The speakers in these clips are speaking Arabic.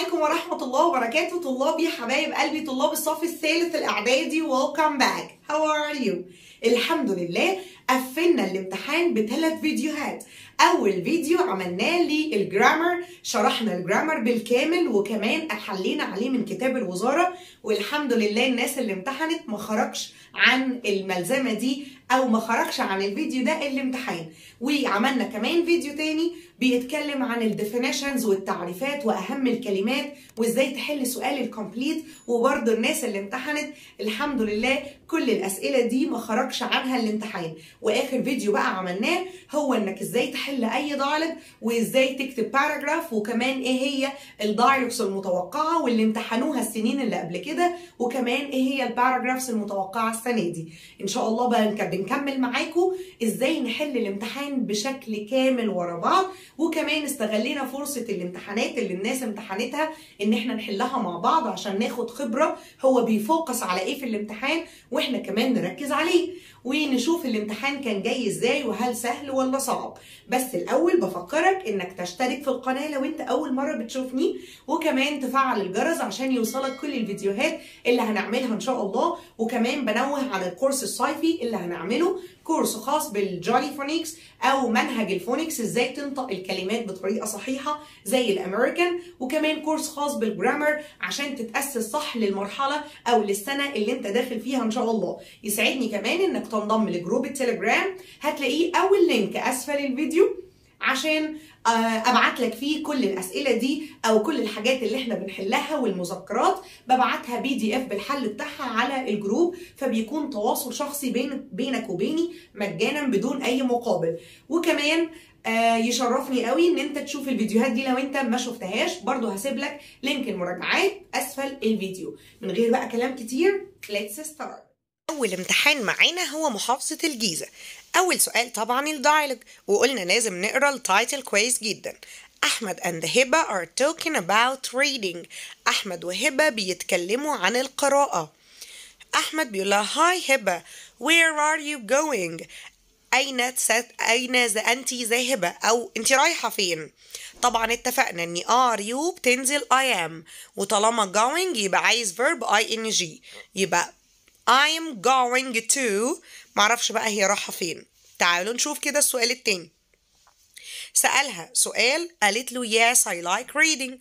عليكم ورحمة الله وبركاته طلابي حبايب قلبي طلاب الصف الثالث الإعدادي welcome back how are you الحمد لله قفلنا الامتحان بثلاث فيديوهات اول فيديو عملناه للجرامر شرحنا الجرامر بالكامل وكمان حلينا عليه من كتاب الوزاره والحمد لله الناس اللي امتحنت ما خرجش عن الملزمه دي او ما خرجش عن الفيديو ده الامتحان وعملنا كمان فيديو تاني بيتكلم عن الديفينيشنز والتعريفات واهم الكلمات وازاي تحل سؤال الكومبليت وبرده الناس اللي امتحنت الحمد لله كل الاسئله دي ما خرجش عنها الامتحان واخر فيديو بقى عملناه هو انك ازاي تحل تحل لاي دايلوج وازاي تكتب باراجراف وكمان ايه هي الدايلوجز المتوقعه واللي امتحنوها السنين اللي قبل كده وكمان ايه هي الباراجرافز المتوقعه السنه دي ان شاء الله بقى بنكمل معاكم ازاي نحل الامتحان بشكل كامل ورا بعض وكمان استغلينا فرصه الامتحانات اللي الناس امتحنتها ان احنا نحلها مع بعض عشان ناخد خبره هو بيفوكس على ايه في الامتحان واحنا كمان نركز عليه ونشوف الامتحان كان جاي ازاي وهل سهل ولا صعب بس الاول بفكرك انك تشترك في القناه لو انت اول مره بتشوفني وكمان تفعل الجرس عشان يوصلك كل الفيديوهات اللي هنعملها ان شاء الله وكمان بنوه على الكورس الصيفي اللي هنعمله كورس خاص بالجولي فونيكس او منهج الفونيكس ازاي تنطق الكلمات بطريقه صحيحه زي الامريكان وكمان كورس خاص بالجرامر عشان تتاسس صح للمرحله او للسنه اللي انت داخل فيها ان شاء الله يسعدني كمان انك تنضم لجروب التليجرام هتلاقيه اول لينك اسفل الفيديو عشان آه، ابعت لك فيه كل الاسئله دي او كل الحاجات اللي احنا بنحلها والمذكرات ببعتها بي دي اف بالحل بتاعها على الجروب فبيكون تواصل شخصي بين بينك وبيني مجانا بدون اي مقابل وكمان آه، يشرفني قوي ان انت تشوف الفيديوهات دي لو انت ما شفتهاش برضو هسيب لك لينك المراجعات اسفل الفيديو من غير بقى كلام كتير let's start اول امتحان معانا هو محافظه الجيزه اول سؤال طبعا الدايلوج وقلنا لازم نقرا التايتل كويس جدا احمد and هبه are talking about reading احمد وهبه بيتكلموا عن القراءه احمد بيقول لها هاي هبه where are you going أين ست... أين أنت ذاهبة أو أنت رايحة فين طبعا اتفقنا أن are you بتنزل I am وطالما going يبقى عايز verb ing يبقى I'm going to معرفش بقى هي راحة فين تعالوا نشوف كده السؤال التاني سألها سؤال قالت له yes I like reading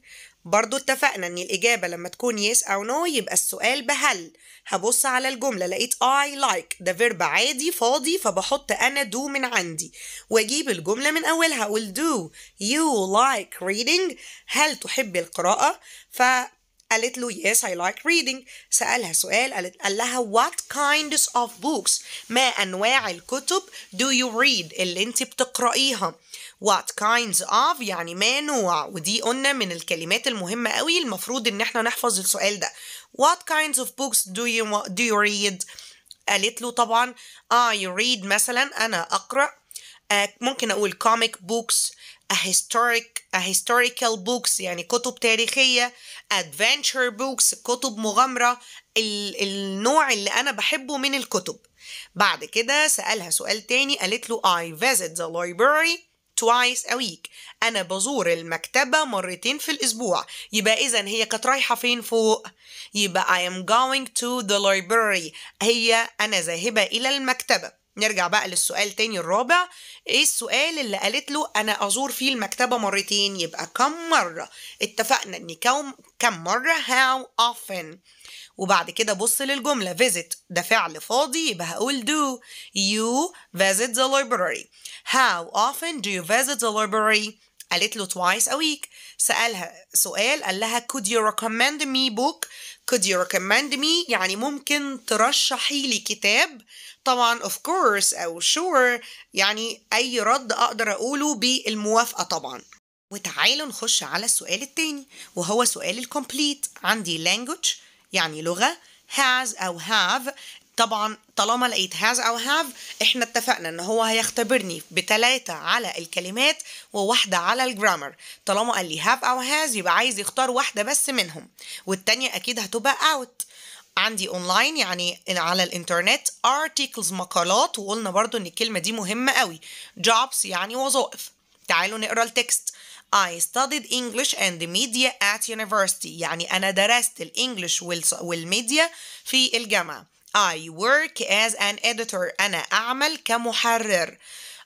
برضو اتفقنا ان الإجابة لما تكون yes أو no يبقى السؤال بهل هبص على الجملة لقيت I like ده فيرب عادي فاضي فبحط أنا do من عندي وأجيب الجملة من أولها أقول do you like reading هل تحب القراءة ف قالت له yes I like reading سألها سؤال قالت قال لها what kinds of books ما أنواع الكتب do you read اللي انت بتقرأيها what kinds of يعني ما نوع ودي قلنا من الكلمات المهمة قوي المفروض ان احنا نحفظ السؤال ده what kinds of books do you, do you read قالت له طبعا I ah, read مثلا أنا أقرأ آه، ممكن أقول comic books a historic a historical books يعني كتب تاريخية adventure books كتب مغامرة ال, النوع اللي أنا بحبه من الكتب بعد كده سألها سؤال تاني قالت له I visit the library twice a week أنا بزور المكتبة مرتين في الأسبوع يبقى إذا هي كانت رايحة فين فوق يبقى I am going to the library هي أنا ذاهبة إلى المكتبة نرجع بقى للسؤال تاني الرابع ايه السؤال اللي قالت له انا ازور فيه المكتبه مرتين يبقى كم مره اتفقنا ان كم كم مره how often وبعد كده بص للجمله visit ده فعل فاضي يبقى هقول do you visit the library how often do you visit the library قالت له twice a week سألها سؤال قال لها could you recommend me book could you recommend me يعني ممكن ترشحي لي كتاب طبعا of course أو sure يعني أي رد أقدر أقوله بالموافقة طبعا وتعالوا نخش على السؤال التاني وهو سؤال الكومبليت عندي language يعني لغة has أو have طبعا طالما لقيت هاز او هاف احنا اتفقنا ان هو هيختبرني بتلاتة على الكلمات وواحدة على الجرامر طالما قال لي هاف او هاز يبقى عايز يختار واحدة بس منهم والتانية اكيد هتبقى اوت عندي اونلاين يعني على الانترنت articles مقالات وقلنا برضو ان الكلمة دي مهمة قوي jobs يعني وظائف تعالوا نقرا التكست I studied English and media at university يعني أنا درست الإنجليش والميديا في الجامعة I work as an editor أنا أعمل كمحرر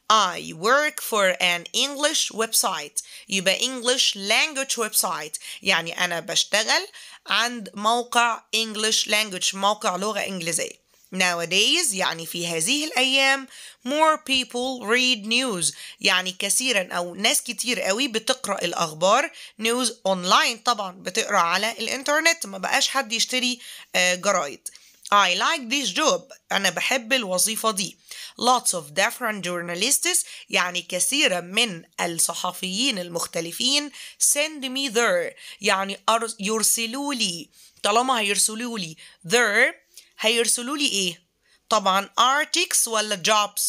I work for an English website يبقى English language website يعني أنا بشتغل عند موقع English language موقع لغة إنجليزية Nowadays يعني في هذه الأيام more people read news يعني كثيرا أو ناس كتير قوي بتقرأ الأخبار news online طبعا بتقرأ على الإنترنت ما بقاش حد يشتري آه، جرايد I like this job أنا بحب الوظيفة دي lots of different journalists يعني كثيرا من الصحفيين المختلفين send me their يعني يرسلوا لي طالما هيرسلوا لي their هيرسلوا لي ايه طبعا articles ولا jobs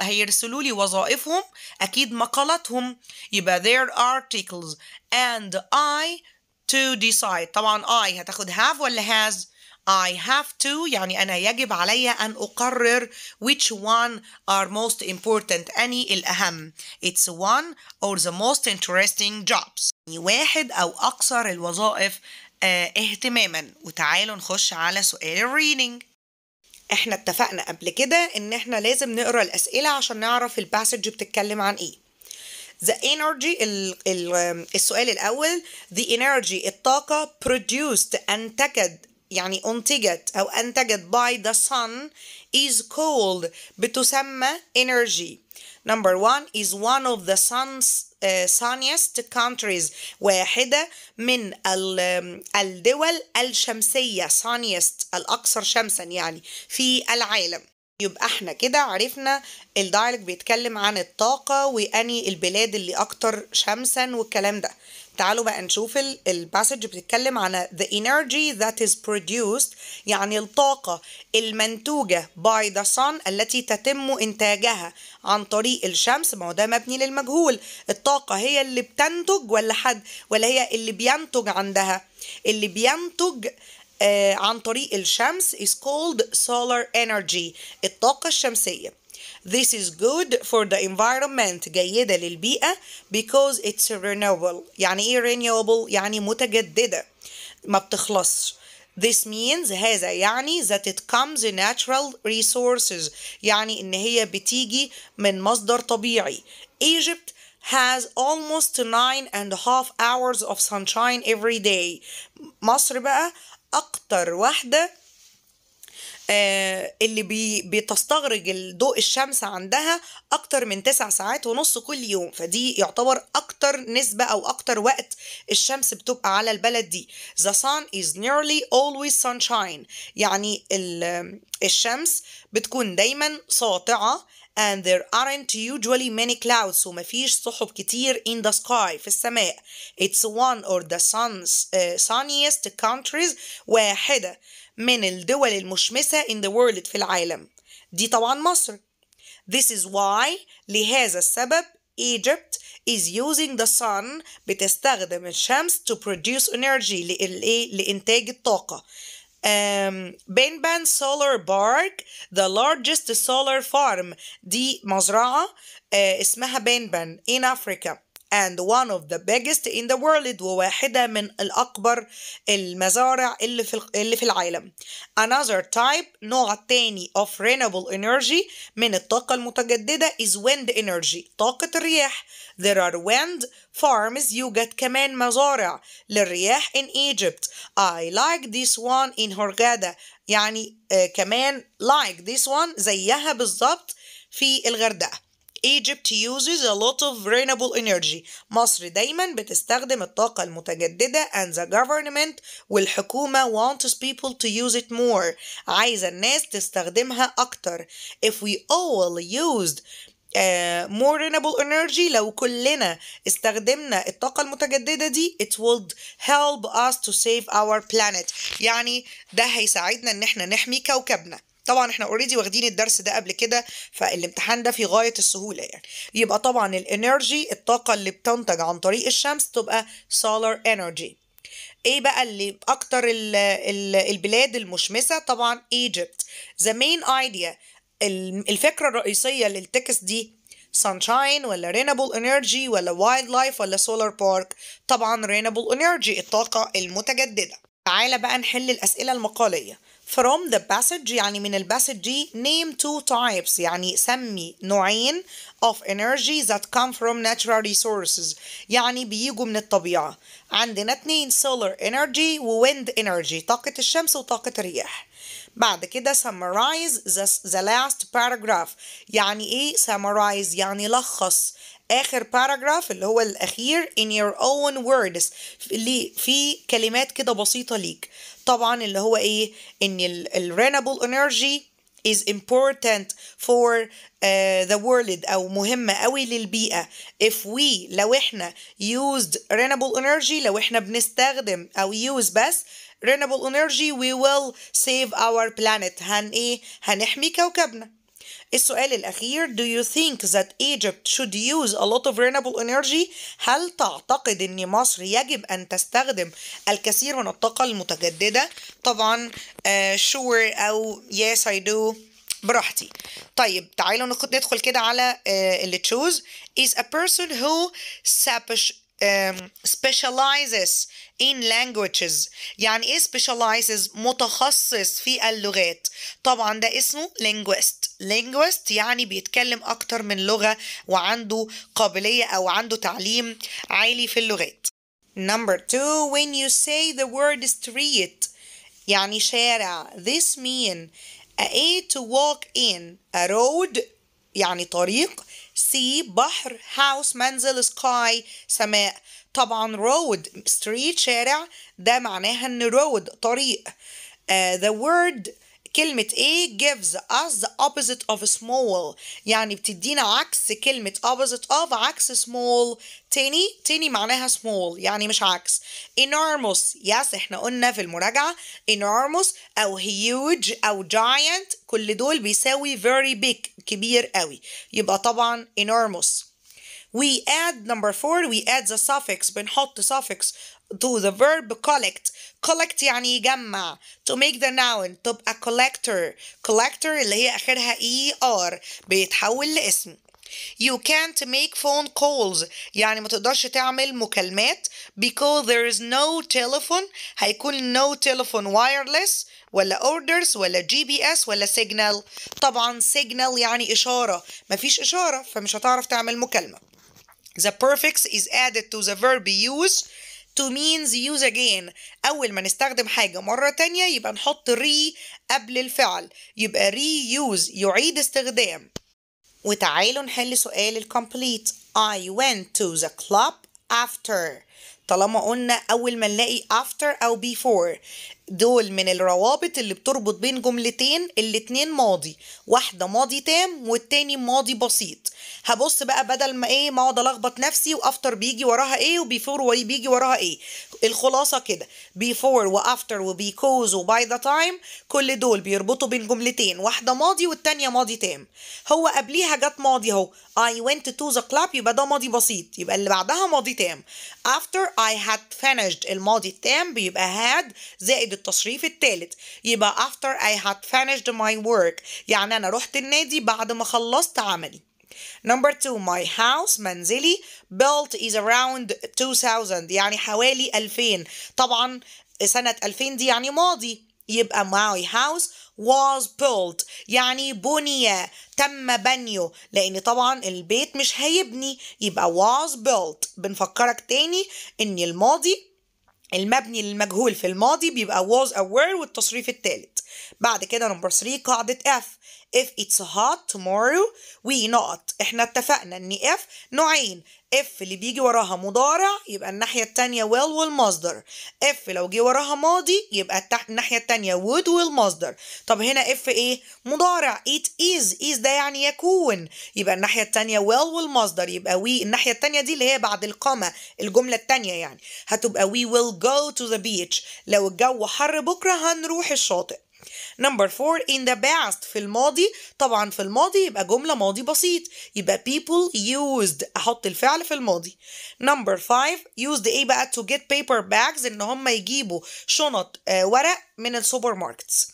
هيرسلوا لي وظائفهم أكيد مقالاتهم يبقى their articles and I to decide طبعا I هتاخد have ولا has I have to يعني أنا يجب علي أن أقرر which one are most important أني الأهم it's one or the most interesting jobs يعني واحد أو أكثر الوظائف آه، اهتماما وتعالوا نخش على سؤال الريدنج احنا اتفقنا قبل كده ان احنا لازم نقرا الاسئله عشان نعرف الباسج بتتكلم عن ايه the energy السؤال الاول the energy الطاقه produced انتجت يعني أنتجت أو أنتجت by the sun is called بتسمى energy number one is one of the sun's uh, sunniest countries واحدة من um, الدول الشمسية sunniest الأكثر شمسا يعني في العالم يبقى احنا كده عرفنا الدايلوج بيتكلم عن الطاقة وأني البلاد اللي أكتر شمسا والكلام ده تعالوا بقى نشوف الباسج بتتكلم عن the energy that is produced يعني الطاقة المنتوجة by the sun التي تتم إنتاجها عن طريق الشمس ما هو ده مبني للمجهول الطاقة هي اللي بتنتج ولا حد ولا هي اللي بينتج عندها اللي بينتج آه، عن طريق الشمس is called solar energy الطاقة الشمسية This is good for the environment جيدة للبيئة because it's renewable يعني ايه renewable يعني متجددة ما بتخلصش This means هذا يعني that it comes in natural resources يعني إن هي بتيجي من مصدر طبيعي. Egypt has almost nine and a half hours of sunshine every day. مصر بقى أكتر واحدة آه، اللي بي بتستغرق ضوء الشمس عندها اكتر من 9 ساعات ونص كل يوم فدي يعتبر اكتر نسبه او اكتر وقت الشمس بتبقى على البلد دي the sun is nearly always sunshine يعني الشمس بتكون دايما ساطعه and there aren't usually many clouds ومفيش سحب كتير in the sky في السماء it's one or the sun's uh, sunniest countries واحدة من الدول المشمسة in the world في العالم دي طبعا مصر This is why لهذا السبب Egypt is using the sun بتستخدم الشمس to produce energy لإنتاج الطاقة um, Benban Solar Park the largest solar farm دي مزرعة uh, اسمها Benban in Africa and one of the biggest in the world وواحدة من الأكبر المزارع اللي في اللي في العالم. Another type نوع تاني of renewable energy من الطاقة المتجددة is wind energy طاقة الرياح. There are wind farms يوجد كمان مزارع للرياح in Egypt. I like this one in Hurghada يعني آه كمان like this one زيها بالظبط في الغردقة. Egypt uses a lot of renewable energy مصر دايما بتستخدم الطاقة المتجددة and the government والحكومة wants people to use it more عايزة الناس تستخدمها أكتر if we all used Uh, more renewable energy لو كلنا استخدمنا الطاقة المتجددة دي it would help us to save our planet يعني ده هيساعدنا ان احنا نحمي كوكبنا طبعا احنا اوريدي واخدين الدرس ده قبل كده فالامتحان ده في غايه السهوله يعني يبقى طبعا الانرجي الطاقه اللي بتنتج عن طريق الشمس تبقى سولار انرجي ايه بقى اللي اكتر الـ الـ البلاد المشمسه طبعا ايجيبت ذا مين ايديا الفكره الرئيسيه للتكست دي sunshine ولا renewable energy ولا وايلد لايف ولا سولار بارك طبعا renewable energy الطاقه المتجدده تعالى بقى نحل الاسئله المقاليه from the passage يعني من دي name two types يعني سمي نوعين of energy that come from natural resources يعني بيجوا من الطبيعة عندنا اتنين solar energy و wind energy طاقة الشمس وطاقة الرياح بعد كده summarize the, the last paragraph يعني ايه summarize يعني لخص اخر paragraph اللي هو الاخير in your own words في كلمات كده بسيطه ليك طبعا اللي هو ايه ان ال renewable energy is important for uh, the world او مهمة قوي للبيئة if we لو احنا used renewable energy لو احنا بنستخدم او use بس renewable energy we will save our planet هن ايه هنحمي كوكبنا السؤال الأخير Do you think that Egypt should use a lot of renewable energy؟ هل تعتقد أن مصر يجب أن تستخدم الكثير من الطاقة المتجددة؟ طبعا uh, sure أو yes I do براحتي طيب تعالوا ندخل كده على uh, اللي تشوز is a person who specializes in languages يعني ايه specializes متخصص في اللغات طبعا ده اسمه linguist linguist يعني بيتكلم اكتر من لغة وعنده قابلية او عنده تعليم عالي في اللغات number two when you say the word street يعني شارع this mean a way to walk in a road يعني طريق سي بحر هاوس منزل سكاي سماء طبعا road street شارع ده معناها ان road طريق uh, the word كلمة A gives us the opposite of small يعني بتدينا عكس كلمة opposite of عكس small تاني تاني معناها small يعني مش عكس enormous yes احنا قلنا في المراجعة enormous أو huge أو giant كل دول بيساوي very big كبير قوي يبقى طبعا enormous we add number four we add the suffix بنحط suffix to the verb collect collect يعني يجمع to make the noun تبقى collector collector اللي هي آخرها er بيتحول لاسم You can't make phone calls يعني ما تقدرش تعمل مكالمات because there is no telephone هيكون no telephone wireless ولا orders ولا جي بي اس ولا signal طبعا signal يعني إشارة مفيش إشارة فمش هتعرف تعمل مكالمة The prefix is added to the verb use to means use again أول ما نستخدم حاجة مرة تانية يبقى نحط re قبل الفعل يبقى reuse يعيد استخدام وتعالوا نحل سؤال الكمبليت I went to the club after طالما قلنا أول ما نلاقي after أو before دول من الروابط اللي بتربط بين جملتين الاتنين ماضي واحدة ماضي تام والتاني ماضي بسيط هبص بقى بدل ما ايه ما اقعد الخبط نفسي وافتر بيجي وراها ايه وبيفور بيجي وراها ايه الخلاصة كده بيفور وافتر وبيكوز وباي ذا تايم كل دول بيربطوا بين جملتين واحدة ماضي والتانية ماضي تام هو قبليها جت ماضي اهو I went to the club يبقى ده ماضي بسيط يبقى اللي بعدها ماضي تام after I had finished الماضي التام بيبقى had زائد التصريف الثالث يبقى after I had finished my work يعني أنا رحت النادي بعد ما خلصت عملي Number two, my house منزلي built is around 2000 يعني حوالي 2000 طبعا سنة 2000 دي يعني ماضي يبقى my house was built يعني بني تم بنيه لان طبعا البيت مش هيبني يبقى was built بنفكرك تاني ان الماضي المبني للمجهول في الماضي بيبقى was aware were والتصريف الثالث بعد كده نمبر 3 قاعدة F if it's hot tomorrow we not احنا اتفقنا ان if نوعين if اللي بيجي وراها مضارع يبقى الناحية التانية will والمصدر if لو جه وراها ماضي يبقى الناحية التانية would والمصدر طب هنا if ايه مضارع it is is ده يعني يكون يبقى الناحية التانية will والمصدر يبقى we الناحية التانية دي اللي هي بعد القامة الجملة التانية يعني هتبقى we will go to the beach لو الجو حر بكرة هنروح الشاطئ نمبر 4 in the past في الماضي طبعا في الماضي يبقى جملة ماضي بسيط يبقى people used أحط الفعل في الماضي نمبر 5 used إيه بقى to get paper bags إن هم يجيبوا شنط آه، ورق من السوبر ماركتس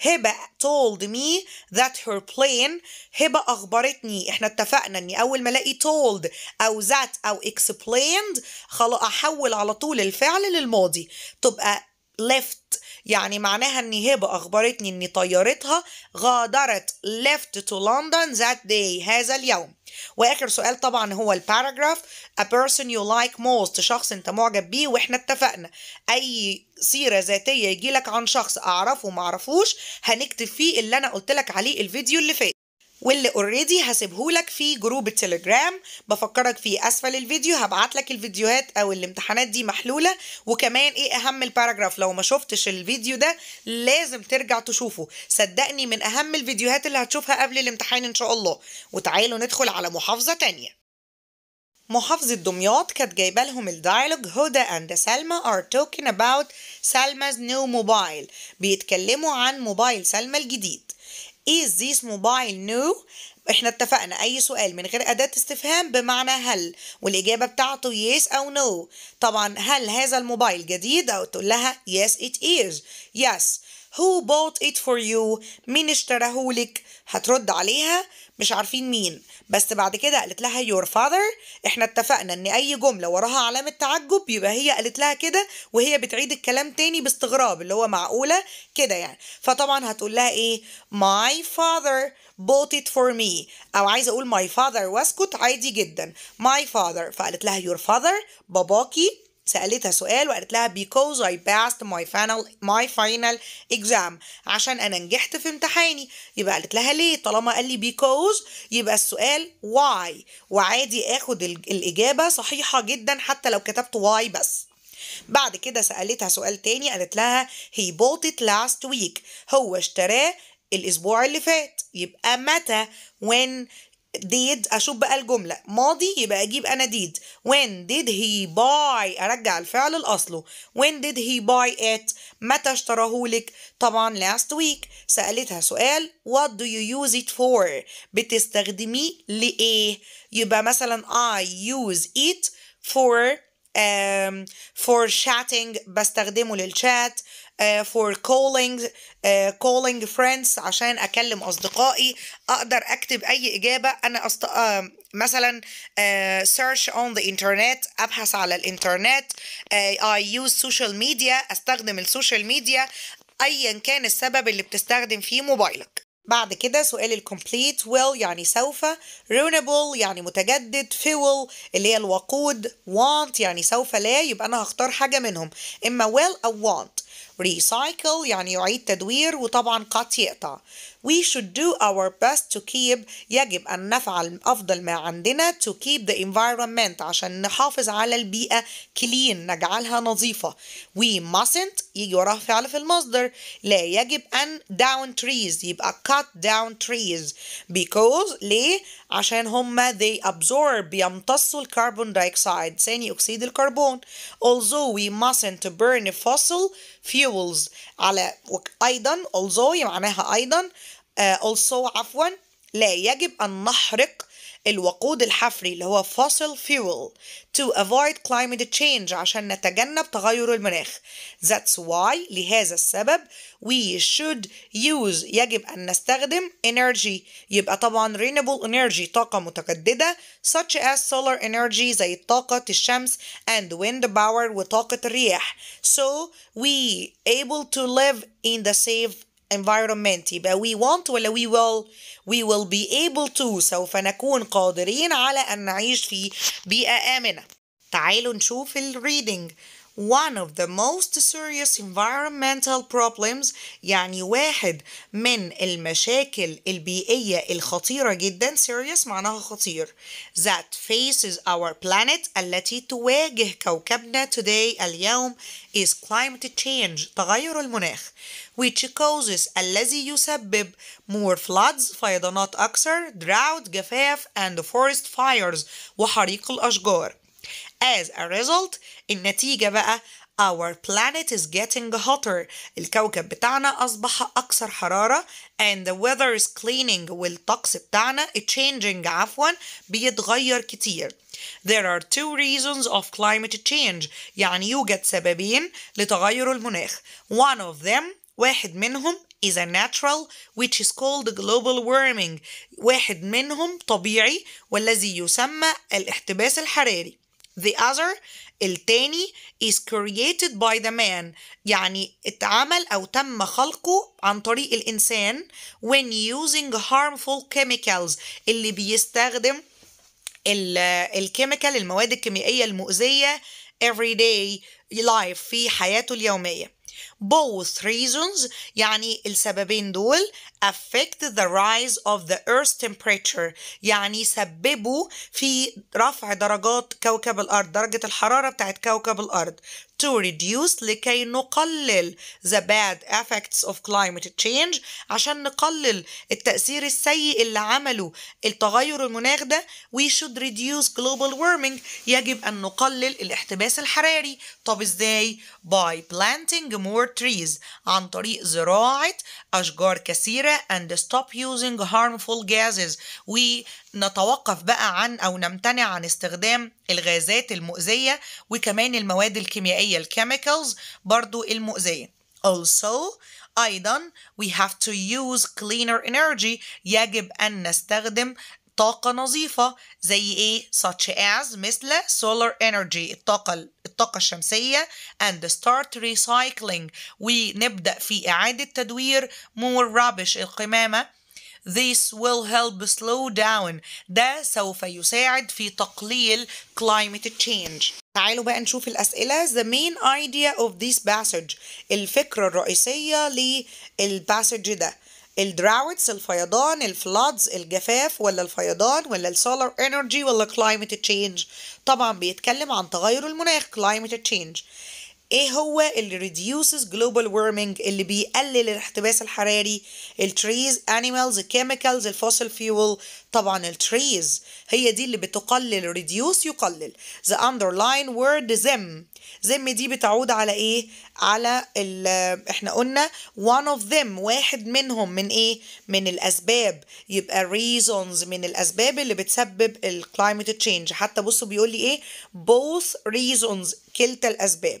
هبة told me that her plane هبة أخبرتني إحنا اتفقنا إني أول ما ألاقي told أو that أو explained خلاص أحول على طول الفعل للماضي تبقى left يعني معناها ان هبه اخبرتني ان طيارتها غادرت left to London that day هذا اليوم واخر سؤال طبعا هو الباراجراف a person you like most شخص انت معجب بيه واحنا اتفقنا اي سيره ذاتيه يجي لك عن شخص اعرفه ما اعرفوش هنكتب فيه اللي انا قلت لك عليه الفيديو اللي فات واللي اوريدي هسيبهولك في جروب التليجرام بفكرك في اسفل الفيديو هبعتلك الفيديوهات او الامتحانات دي محلوله وكمان ايه اهم الباراجراف لو ما شفتش الفيديو ده لازم ترجع تشوفه صدقني من اهم الفيديوهات اللي هتشوفها قبل الامتحان ان شاء الله وتعالوا ندخل على محافظه تانيه محافظة دمياط كانت جايبة لهم الدايلوج هدى اند سلمى are talking about سلمى's new mobile بيتكلموا عن موبايل سلمى الجديد is this mobile new احنا اتفقنا اي سؤال من غير اداه استفهام بمعنى هل والاجابه بتاعته yes او no. طبعا هل هذا الموبايل جديد او تقول لها yes it is yes who bought it for you مين اشتراهولك هترد عليها مش عارفين مين بس بعد كده قالت لها your father احنا اتفقنا ان اي جمله وراها علامه تعجب يبقى هي قالت لها كده وهي بتعيد الكلام تاني باستغراب اللي هو معقوله كده يعني فطبعا هتقول لها ايه my father bought it for me او عايزه اقول my father واسكت عادي جدا my father فقالت لها your father باباكي سالتها سؤال وقالت لها because I passed my final my final exam عشان انا نجحت في امتحاني يبقى قالت لها ليه طالما قال لي because يبقى السؤال why وعادي اخد الاجابه صحيحه جدا حتى لو كتبت why بس بعد كده سالتها سؤال تاني قالت لها he bought it last week هو اشتراه الاسبوع اللي فات يبقى متى when did اشوف بقى الجمله ماضي يبقى اجيب انا did when did he buy ارجع الفعل لاصله when did he buy it متى اشتراه لك طبعا لاست ويك سالتها سؤال what do you use it for بتستخدميه لايه يبقى مثلا I use it for um, for chatting بستخدمه للشات آه، for calling آه، calling friends عشان اكلم اصدقائي اقدر اكتب اي اجابه انا uh, مثلا search on the internet ابحث على الانترنت I use social media استخدم السوشيال ميديا ايا كان السبب اللي بتستخدم فيه موبايلك بعد كده سؤال الكومبليت ويل يعني سوف renewable يعني متجدد فيول اللي هي الوقود وانت يعني سوف لا يبقى انا هختار حاجه منهم اما ويل او وانت recycle يعني يعيد تدوير وطبعا قد يقطع we should do our best to keep يجب أن نفعل أفضل ما عندنا to keep the environment عشان نحافظ على البيئة clean نجعلها نظيفة we mustn't يجي وراها فعل في المصدر لا يجب أن down trees يبقى cut down trees because ليه عشان هما they absorb بيمتصوا الكربون دايوكسيد ثاني أكسيد الكربون although we mustn't burn fossil fuels على أيضا although معناها أيضا uh, also عفوا لا يجب أن نحرق الوقود الحفري اللي هو fossil fuel to avoid climate change عشان نتجنب تغير المناخ that's why لهذا السبب we should use يجب أن نستخدم energy يبقى طبعا renewable energy طاقة متجددة such as solar energy زي طاقة الشمس and wind power وطاقة الرياح so we able to live in the safe environment يبقى we want ولا we will we will be able to سوف نكون قادرين على أن نعيش في بيئة آمنة تعالوا نشوف ال reading one of the most serious environmental problems يعني واحد من المشاكل البيئية الخطيرة جدا serious معناها خطير that faces our planet التي تواجه كوكبنا today اليوم is climate change تغير المناخ which causes a lazy الذي bib more floods fire not أكثر drought جفاف and forest fires وحريق الأشجار As a result النتيجة بقى Our planet is getting hotter. الكوكب بتاعنا أصبح أكثر حرارة and the weather is cleaning والطقس بتاعنا changing عفوا بيتغير كتير. There are two reasons of climate change يعني يوجد سببين لتغير المناخ. One of them واحد منهم is a natural which is called global warming واحد منهم طبيعي والذي يسمى الاحتباس الحراري The other التاني is created by the man يعني اتعمل أو تم خلقه عن طريق الإنسان when using harmful chemicals اللي بيستخدم الكيميكال المواد الكيميائية المؤذية everyday life في حياته اليومية both reasons يعني السببين دول affect the rise of the Earth's temperature يعني يسببوا في رفع درجات كوكب الأرض درجة الحرارة بتاعت كوكب الأرض to reduce لكي نقلل the bad effects of climate change عشان نقلل التأثير السيء اللي عمله التغير المناخ ده we should reduce global warming يجب أن نقلل الاحتباس الحراري طب إزاي؟ by planting more trees عن طريق زراعة أشجار كثيرة and stop using harmful gases ونتوقف بقى عن أو نمتنع عن استخدام الغازات المؤذية وكمان المواد الكيميائية الكيميكالز برضو المؤذية Also أيضا we have to use cleaner energy يجب أن نستخدم طاقة نظيفة زي إيه؟ such as مثل solar energy الطاقة الطاقة الشمسية and start recycling ونبدأ في إعادة تدوير more rubbish القمامة This will help slow down ده سوف يساعد في تقليل climate change تعالوا بقى نشوف الأسئلة The main idea of this passage الفكرة الرئيسية للباسج ده الدراوتس الفيضان الفلودز الجفاف ولا الفيضان ولا السولار انرجي ولا كلايمت تشينج طبعا بيتكلم عن تغير المناخ كلايمت تشينج ايه هو اللي reduces global warming اللي بيقلل الاحتباس الحراري التريز animals chemicals الفوسل fuel طبعا التريز هي دي اللي بتقلل reduce يقلل the underline word them them دي بتعود على ايه على ال احنا قلنا one of them واحد منهم من ايه من الاسباب يبقى reasons من الاسباب اللي بتسبب climate تشينج حتى بصوا بيقول لي ايه both reasons كلتا الاسباب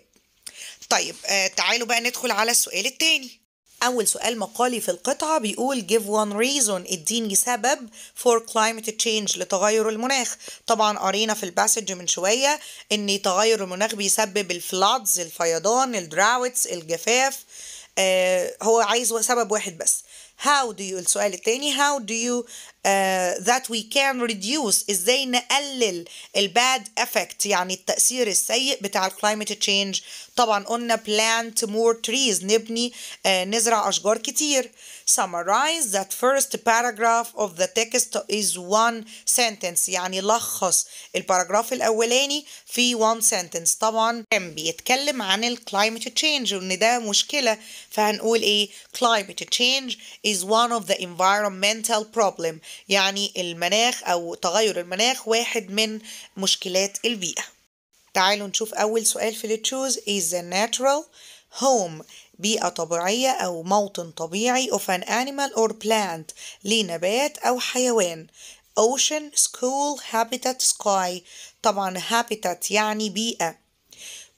طيب آه، تعالوا بقى ندخل على السؤال التاني أول سؤال مقالي في القطعة بيقول give one reason اديني سبب for climate change لتغير المناخ طبعا قرينا في الباسج من شوية ان تغير المناخ بيسبب الفلادز الفيضان الدراوتس الجفاف آه هو عايز سبب واحد بس how do you السؤال التاني how do you that we can reduce ازاي نقلل الباد افكت يعني التأثير السيء بتاع climate change طبعا قلنا plant more trees نبني نزرع اشجار كتير summarize that first paragraph of the text is one sentence يعني لخص الباراجراف الاولاني في one sentence طبعا كان بيتكلم عن climate change وان ده مشكله فهنقول ايه climate change is one of the environmental problems يعني المناخ أو تغير المناخ واحد من مشكلات البيئة تعالوا نشوف أول سؤال في التشوز is the natural home بيئة طبيعية أو موطن طبيعي of an animal or plant لنبات أو حيوان ocean, school, habitat, sky طبعا habitat يعني بيئة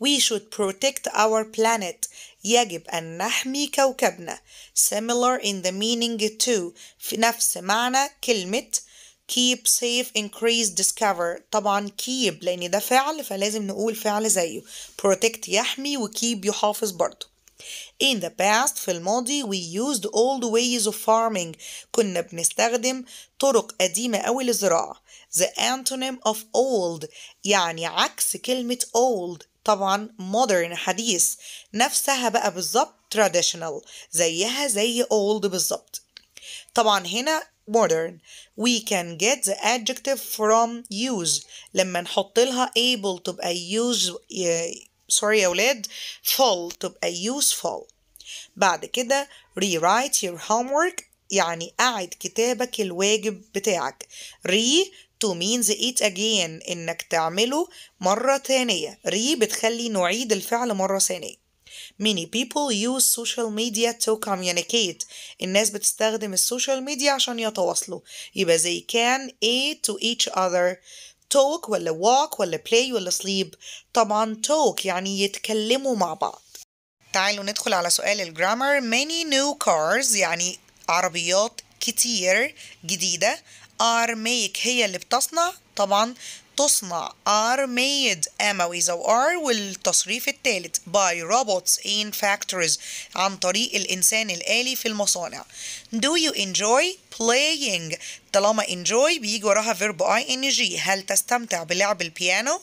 we should protect our planet يجب أن نحمي كوكبنا similar in the meaning to في نفس معنى كلمة keep safe increase discover طبعا keep لأن ده فعل فلازم نقول فعل زيه protect يحمي و keep يحافظ برضه In the past في الماضي we used old ways of farming كنا بنستخدم طرق قديمة أوي للزراعة the antonym of old يعني عكس كلمة old طبعا modern حديث نفسها بقى بالظبط traditional زيها زي old بالظبط طبعا هنا modern we can get the adjective from use لما نحط لها able تبقى use sorry يا ولاد full تبقى useful بعد كده rewrite your homework يعني أعد كتابك الواجب بتاعك re to means it again انك تعمله مرة تانية ري بتخلي نعيد الفعل مرة ثانية Many people use social media to communicate الناس بتستخدم السوشيال ميديا عشان يتواصلوا يبقى زي can A to each other talk ولا walk ولا play ولا sleep طبعا talk يعني يتكلموا مع بعض تعالوا ندخل على سؤال الجرامر many new cars يعني عربيات كتير جديدة are make هي اللي بتصنع طبعا تصنع are made أمويز أو are والتصريف الثالث by robots in factories عن طريق الإنسان الآلي في المصانع do you enjoy playing طالما enjoy بيجي وراها verb ing هل تستمتع بلعب البيانو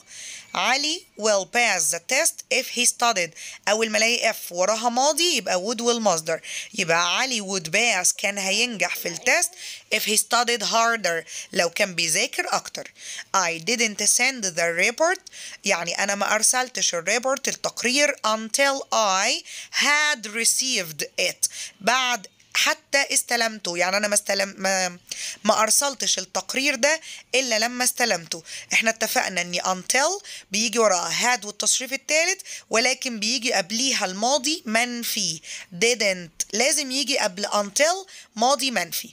علي will pass the test if he studied أول ما الاقي F وراها ماضي يبقى would will مصدر يبقى علي would pass كان هينجح في التست if he studied harder لو كان بيذاكر أكتر I didn't send the report يعني أنا ما أرسلتش الريبورت التقرير until I had received it بعد حتى استلمته يعني انا ما استلم ما, ما ارسلتش التقرير ده الا لما استلمته احنا اتفقنا ان until بيجي وراها had والتصريف الثالث ولكن بيجي قبليها الماضي منفي didn't لازم يجي قبل until ماضي منفي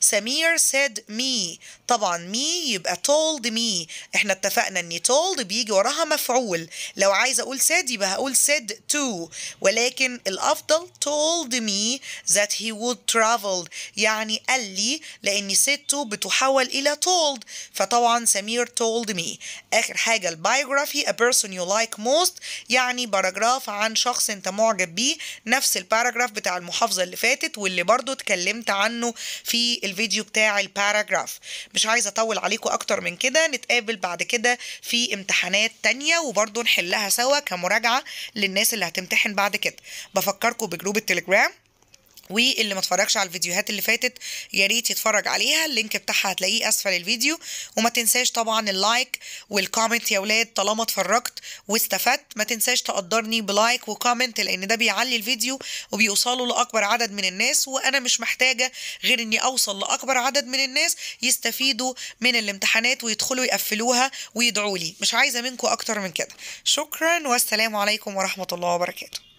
سمير said me طبعا me يبقى told me احنا اتفقنا ان told بيجي وراها مفعول لو عايز اقول said يبقى هقول said to ولكن الافضل told me that he would travel يعني قال لي لان said to بتحول الى told فطبعا سمير told me اخر حاجه البايوغرافي a person you like most يعني باراجراف عن شخص انت معجب بيه نفس الباراجراف بتاع المحافظه اللي فاتت واللي برضو اتكلمت عنه في الفيديو بتاع الباراجراف مش عايزه اطول عليكم اكتر من كده نتقابل بعد كده في امتحانات تانية وبرضه نحلها سوا كمراجعه للناس اللي هتمتحن بعد كده بفكركم بجروب التليجرام واللي ما اتفرجش على الفيديوهات اللي فاتت يا ريت يتفرج عليها اللينك بتاعها هتلاقيه اسفل الفيديو وما تنساش طبعا اللايك والكومنت يا ولاد طالما اتفرجت واستفدت ما تنساش تقدرني بلايك وكومنت لان ده بيعلي الفيديو وبيوصله لاكبر عدد من الناس وانا مش محتاجه غير اني اوصل لاكبر عدد من الناس يستفيدوا من الامتحانات ويدخلوا يقفلوها ويدعوا لي مش عايزه منكم اكتر من كده شكرا والسلام عليكم ورحمه الله وبركاته